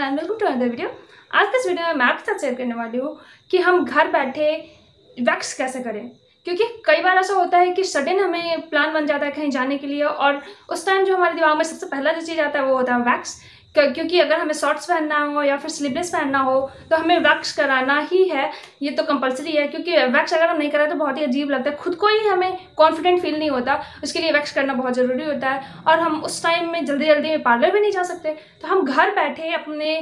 everyone and welcome to other video आज के इस वीडियो में मैं आपके साथ शेयर करने वाली हूँ कि हम घर बैठे वैक्स कैसे करें क्योंकि कई बार ऐसा होता है कि सडन हमें प्लान बन जाता है कहीं जाने के लिए और उस टाइम जो हमारे दिमाग में सबसे पहला जो चीज़ आता है वो होता है वैक्स क्योंकि अगर हमें शॉर्ट्स पहनना हो या फिर स्लीवलेस पहनना हो तो हमें वैक्स कराना ही है ये तो कंपलसरी है क्योंकि वैक्स अगर हम नहीं कराए तो बहुत ही अजीब लगता है खुद को ही हमें कॉन्फिडेंट फील नहीं होता उसके लिए वैक्स करना बहुत ज़रूरी होता है और हम उस टाइम में जल्दी जल्दी में पार्लर भी नहीं जा सकते तो हम घर बैठे अपने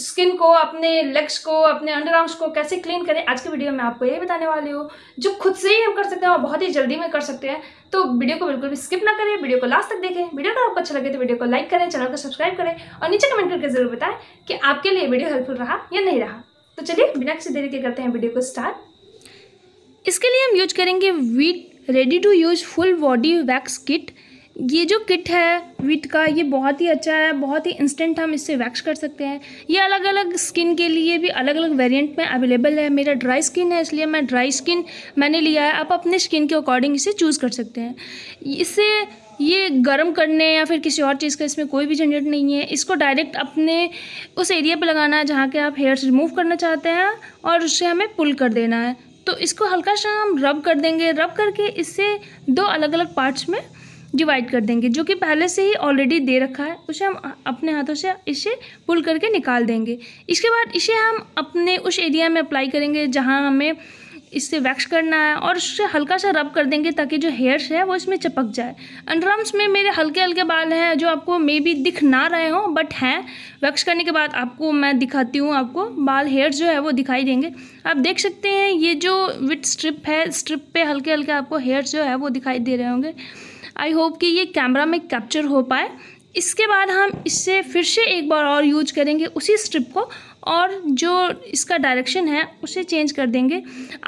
स्किन को अपने लेग्स को अपने अंडर आर्म्स को कैसे क्लीन करें आज के वीडियो में आपको ये बताने वाली हूँ जो खुद से ही हम कर सकते हैं और बहुत ही जल्दी में कर सकते हैं तो वीडियो को बिल्कुल भी स्किप ना करें वीडियो को लास्ट तक देखें वीडियो अगर आपको अच्छा लगे तो वीडियो को लाइक करें चैनल को सब्सक्राइब करें और नीचे कमेंट करके जरूर बताएं कि आपके लिए वीडियो हेल्पफुल रहा या नहीं रहा तो चलिए बिना किसी देरी के करते हैं वीडियो को स्टार्ट इसके लिए हम यूज करेंगे Veet ready to use full body wax kit ये जो किट है विट का ये बहुत ही अच्छा है बहुत ही इंस्टेंट हम इससे वैक्स कर सकते हैं ये अलग अलग स्किन के लिए भी अलग अलग वेरिएंट में अवेलेबल है मेरा ड्राई स्किन है इसलिए मैं ड्राई स्किन मैंने लिया है आप अपने स्किन के अकॉर्डिंग इसे चूज़ कर सकते हैं इससे ये गर्म करने या फिर किसी और चीज़ का इसमें कोई भी झंझट नहीं है इसको डायरेक्ट अपने उस एरिया पर लगाना है जहाँ के आप हेयर्स रिमूव करना चाहते हैं और उससे हमें पुल कर देना है तो इसको हल्का सा हम रब कर देंगे रब करके इससे दो अलग अलग पार्ट्स में डिवाइड कर देंगे जो कि पहले से ही ऑलरेडी दे रखा है उसे हम अपने हाथों से इसे पुल करके निकाल देंगे इसके बाद इसे हम अपने उस एरिया में अप्लाई करेंगे जहाँ हमें इससे वैक्स करना है और उससे हल्का सा रब कर देंगे ताकि जो हेयर्स है वो इसमें चपक जाए अंडरआर्म्स में मेरे हल्के हल्के बाल हैं जो आपको मे बी दिख ना रहे हों बट हैं वैक्स करने के बाद आपको मैं दिखाती हूँ आपको बाल हेयर्स जो है वो दिखाई देंगे आप देख सकते हैं ये जो विथ स्ट्रिप है स्ट्रिप पे हल्के हल्के आपको हेयर्स जो है वो दिखाई दे रहे होंगे आई होप कि ये कैमरा में कैप्चर हो पाए इसके बाद हम इससे फिर से एक बार और यूज करेंगे उसी स्ट्रिप को और जो इसका डायरेक्शन है उसे चेंज कर देंगे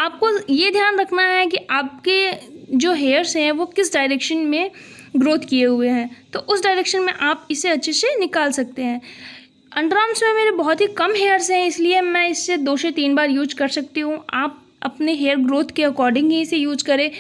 आपको ये ध्यान रखना है कि आपके जो हेयर्स हैं वो किस डायरेक्शन में ग्रोथ किए हुए हैं तो उस डायरेक्शन में आप इसे अच्छे से निकाल सकते हैं अंडर आर्म्स में मेरे बहुत ही कम हेयर्स हैं इसलिए मैं इससे दो से तीन बार यूज कर सकती हूँ आप अपने हेयर ग्रोथ के अकॉर्डिंग ही इसे यूज करें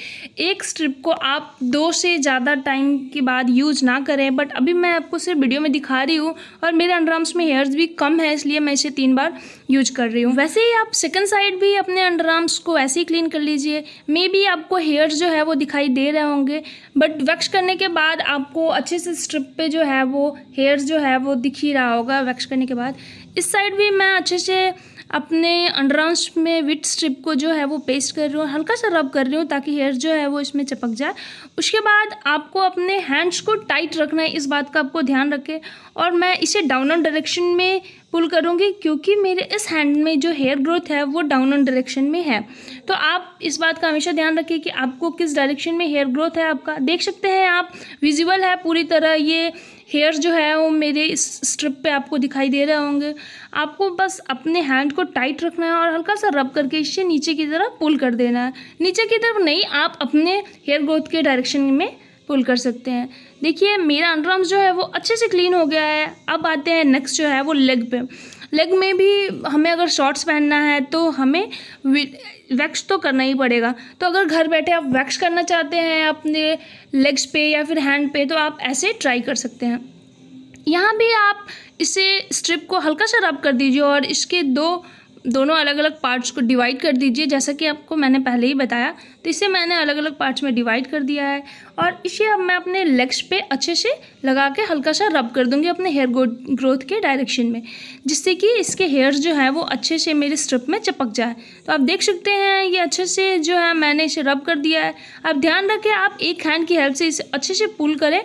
एक स्ट्रिप को आप दो से ज़्यादा टाइम के बाद यूज ना करें बट अभी मैं आपको सिर्फ वीडियो में दिखा रही हूँ और मेरे अंडरआर्म्स में हेयर्स भी कम है इसलिए मैं इसे तीन बार यूज कर रही हूँ वैसे ही आप सेकेंड साइड भी अपने अंडरआर्म्स को ऐसे ही क्लीन कर लीजिए मे बी आपको हेयर्स जो है वो दिखाई दे रहे होंगे बट वैक्स करने के बाद आपको अच्छे से स्ट्रिप पे जो है वो हेयर्स जो है वो दिख ही रहा होगा वैक्स करने के बाद इस साइड भी मैं अच्छे से अपने अंडरांश में विट स्ट्रिप को जो है वो पेस्ट कर रही हूँ हल्का सा रब कर रही हूँ ताकि हेयर जो है वो इसमें चपक जाए उसके बाद आपको अपने हैंड्स को टाइट रखना है इस बात का आपको ध्यान रखें और मैं इसे डाउन डायरेक्शन में पुल करूँगी क्योंकि मेरे इस हैंड में जो हेयर ग्रोथ है वो डाउन ऑन डायरेक्शन में है तो आप इस बात का हमेशा ध्यान रखिए कि आपको किस डायरेक्शन में हेयर ग्रोथ है आपका देख सकते हैं आप विजिबल है पूरी तरह ये हेयर्स जो है वो मेरे इस स्ट्रिप पे आपको दिखाई दे रहे होंगे आपको बस अपने हैंड को टाइट रखना है और हल्का सा रब करके इससे नीचे की तरफ पुल कर देना है नीचे की तरफ नहीं आप अपने हेयर ग्रोथ के डायरेक्शन में पुल कर सकते हैं देखिए मेरा अंडर आर्म्स जो है वो अच्छे से क्लीन हो गया है अब आते हैं नेक्स्ट जो है वो लेग पे लेग में भी हमें अगर शॉर्ट्स पहनना है तो हमें वैक्स तो करना ही पड़ेगा तो अगर घर बैठे आप वैक्स करना चाहते हैं अपने लेग्स पे या फिर हैंड पे तो आप ऐसे ट्राई कर सकते हैं यहाँ भी आप इसे स्ट्रिप को हल्का सा रब कर दीजिए और इसके दो दोनों अलग अलग पार्ट्स को डिवाइड कर दीजिए जैसा कि आपको मैंने पहले ही बताया तो इसे मैंने अलग अलग पार्ट्स में डिवाइड कर दिया है और इसे अब मैं अपने लेग्स पे अच्छे से लगा के हल्का सा रब कर दूंगी अपने हेयर ग्रोथ के डायरेक्शन में जिससे कि इसके हेयर्स जो है वो अच्छे से मेरे स्ट्रिप में चपक जाए तो आप देख सकते हैं ये अच्छे से जो है मैंने इसे रब कर दिया है आप ध्यान रखें आप एक हैंड की हेल्प से इसे अच्छे से पुल करें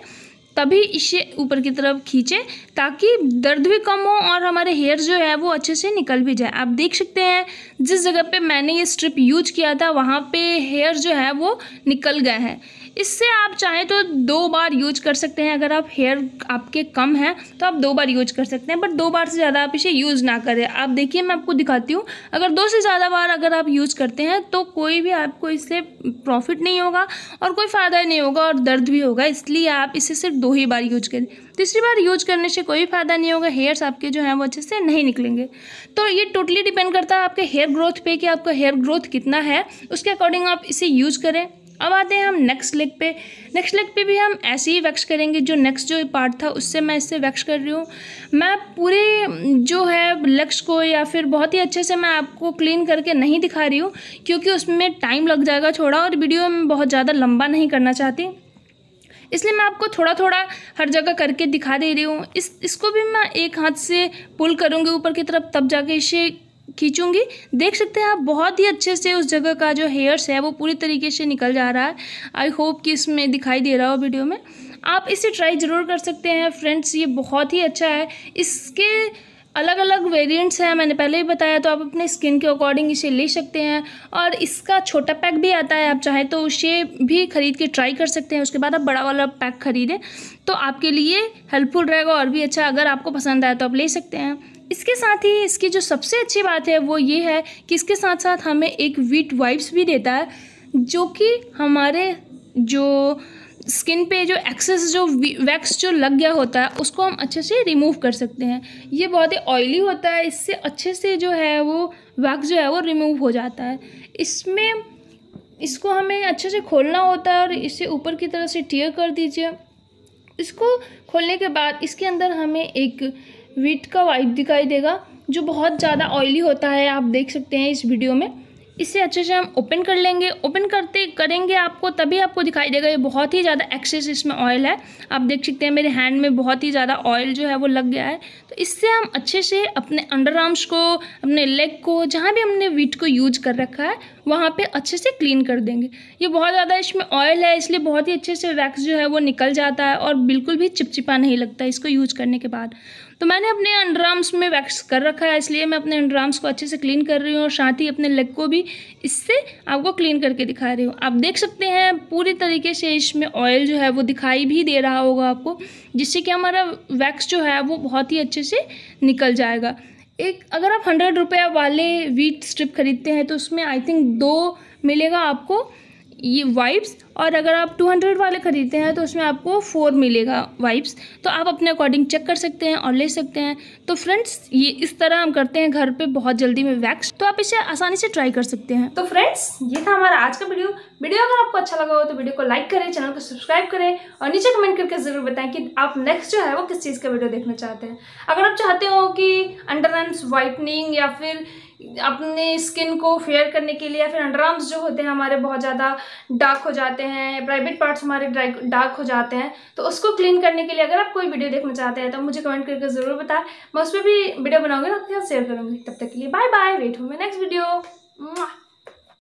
तभी इसे ऊपर की तरफ खींचे ताकि दर्द भी कम हो और हमारे हेयर जो है वो अच्छे से निकल भी जाए आप देख सकते हैं जिस जगह पे मैंने ये स्ट्रिप यूज किया था वहाँ पे हेयर जो है वो निकल गए हैं इससे आप चाहें तो दो बार यूज कर सकते हैं अगर आप हेयर आपके कम हैं तो आप दो बार यूज कर सकते हैं बट दो बार से ज़्यादा आप इसे यूज़ ना करें आप देखिए मैं आपको दिखाती हूँ अगर दो से ज़्यादा बार अगर आप यूज़ करते हैं तो कोई भी आपको इससे प्रॉफिट नहीं होगा और कोई फ़ायदा नहीं होगा और दर्द भी होगा इसलिए आप इसे सिर्फ दो ही बार यूज करें तीसरी बार यूज करने से कोई फ़ायदा नहीं होगा हेयर्स आपके जो हैं वो अच्छे से नहीं निकलेंगे तो ये टोटली डिपेंड करता है आपके हेयर ग्रोथ पे कि आपका हेयर ग्रोथ कितना है उसके अकॉर्डिंग आप इसे यूज़ करें अब आते हैं हम नेक्स्ट लेग पे नेक्स्ट लेग पे भी हम ऐसे ही वैक्स करेंगे जो नेक्स्ट जो पार्ट था उससे मैं इससे वैक्स कर रही हूँ मैं पूरे जो है लेग्स को या फिर बहुत ही अच्छे से मैं आपको क्लीन करके नहीं दिखा रही हूँ क्योंकि उसमें टाइम लग जाएगा थोड़ा और वीडियो में बहुत ज़्यादा लंबा नहीं करना चाहती इसलिए मैं आपको थोड़ा थोड़ा हर जगह करके दिखा दे रही हूँ इस इसको भी मैं एक हाथ से पुल करूँगी ऊपर की तरफ तब जाके इसे खींचूंगी देख सकते हैं आप बहुत ही अच्छे से उस जगह का जो हेयर्स है वो पूरी तरीके से निकल जा रहा है आई होप कि इसमें दिखाई दे रहा हो वीडियो में आप इसे ट्राई ज़रूर कर सकते हैं फ्रेंड्स ये बहुत ही अच्छा है इसके अलग अलग वेरिएंट्स हैं मैंने पहले ही बताया तो आप अपने स्किन के अकॉर्डिंग इसे ले सकते हैं और इसका छोटा पैक भी आता है आप चाहें तो उसे भी ख़रीद के ट्राई कर सकते हैं उसके बाद आप बड़ा वाला पैक ख़रीदें तो आपके लिए हेल्पफुल रहेगा और भी अच्छा अगर आपको पसंद आया तो आप ले सकते हैं इसके साथ ही इसकी जो सबसे अच्छी बात है वो ये है कि इसके साथ साथ हमें एक वीट वाइप्स भी देता है जो कि हमारे जो स्किन पे जो एक्सेस जो वैक्स जो लग गया होता है उसको हम अच्छे से रिमूव कर सकते हैं ये बहुत ही ऑयली होता है इससे अच्छे से जो है वो वैक्स जो है वो रिमूव हो जाता है इसमें इसको हमें अच्छे से खोलना होता है और इसे ऊपर की तरफ से टीयर कर दीजिए इसको खोलने के बाद इसके अंदर हमें एक वीट का वाइप दिखाई देगा जो बहुत ज़्यादा ऑयली होता है आप देख सकते हैं इस वीडियो में इसे अच्छे से हम ओपन कर लेंगे ओपन करते करेंगे आपको तभी आपको दिखाई देगा ये बहुत ही ज़्यादा एक्सेस इसमें ऑयल है आप देख सकते हैं मेरे हैंड में बहुत ही ज़्यादा ऑयल जो है वो लग गया है तो इससे हम अच्छे से अपने अंडर आर्म्स को अपने लेग को जहाँ भी हमने वीट को यूज कर रखा है वहाँ पर अच्छे से क्लीन कर देंगे ये बहुत ज़्यादा इसमें ऑयल है इसलिए बहुत ही अच्छे से वैक्स जो है वो निकल जाता है और बिल्कुल भी चिपचिपा नहीं लगता इसको यूज करने के बाद तो मैंने अपने अंडर आर्म्स में वैक्स कर रखा है इसलिए मैं अपने अंडर आर्म्स को अच्छे से क्लीन कर रही हूँ और साथ ही अपने लेग को भी इससे आपको क्लीन करके दिखा रही हूँ आप देख सकते हैं पूरी तरीके से इसमें ऑयल जो है वो दिखाई भी दे रहा होगा आपको जिससे कि हमारा वैक्स जो है वो बहुत ही अच्छे से निकल जाएगा एक अगर आप हंड्रेड रुपये वाले वीट स्ट्रिप खरीदते हैं तो उसमें आई थिंक दो मिलेगा आपको ये वाइप्स और अगर आप 200 वाले ख़रीदते हैं तो उसमें आपको फोर मिलेगा वाइप्स तो आप अपने अकॉर्डिंग चेक कर सकते हैं और ले सकते हैं तो फ्रेंड्स ये इस तरह हम करते हैं घर पे बहुत जल्दी में वैक्स तो आप इसे आसानी से ट्राई कर सकते हैं तो फ्रेंड्स ये था हमारा आज का वीडियो वीडियो अगर आपको अच्छा लगा हो तो वीडियो को लाइक करें चैनल को सब्सक्राइब करें और नीचे कमेंट करके ज़रूर बताएं कि आप नेक्स्ट जो है वो किस चीज़ का वीडियो देखना चाहते हैं अगर आप चाहते हो कि अंडर वाइटनिंग या फिर अपने स्किन को फेयर करने के लिए या फिर अंडर आर्म्स जो होते हैं हमारे बहुत ज़्यादा डार्क हो जाते हैं प्राइवेट पार्ट्स हमारे डार्क हो जाते हैं तो उसको क्लीन करने के लिए अगर आप कोई वीडियो देखना चाहते हैं तो मुझे कमेंट करके ज़रूर बताएं मैं उस पर भी वीडियो बनाऊंगी ना आपके साथ शेयर करूँगी तब तक के लिए बाय बाय वेट हूँ मैं नेक्स्ट वीडियो